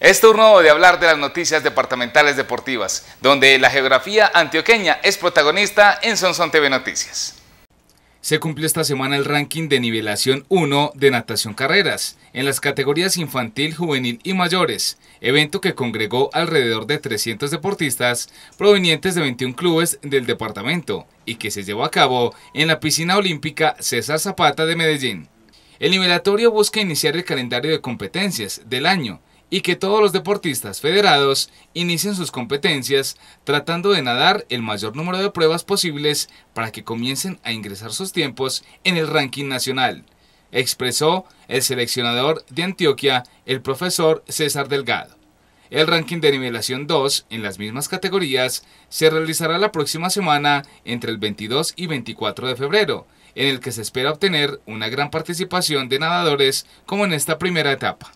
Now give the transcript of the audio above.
Es turno de hablar de las noticias departamentales deportivas, donde la geografía antioqueña es protagonista en Sonson TV Noticias. Se cumplió esta semana el ranking de nivelación 1 de natación carreras en las categorías infantil, juvenil y mayores, evento que congregó alrededor de 300 deportistas provenientes de 21 clubes del departamento y que se llevó a cabo en la piscina olímpica César Zapata de Medellín. El nivelatorio busca iniciar el calendario de competencias del año y que todos los deportistas federados inicien sus competencias tratando de nadar el mayor número de pruebas posibles para que comiencen a ingresar sus tiempos en el ranking nacional, expresó el seleccionador de Antioquia, el profesor César Delgado. El ranking de nivelación 2 en las mismas categorías se realizará la próxima semana entre el 22 y 24 de febrero, en el que se espera obtener una gran participación de nadadores como en esta primera etapa.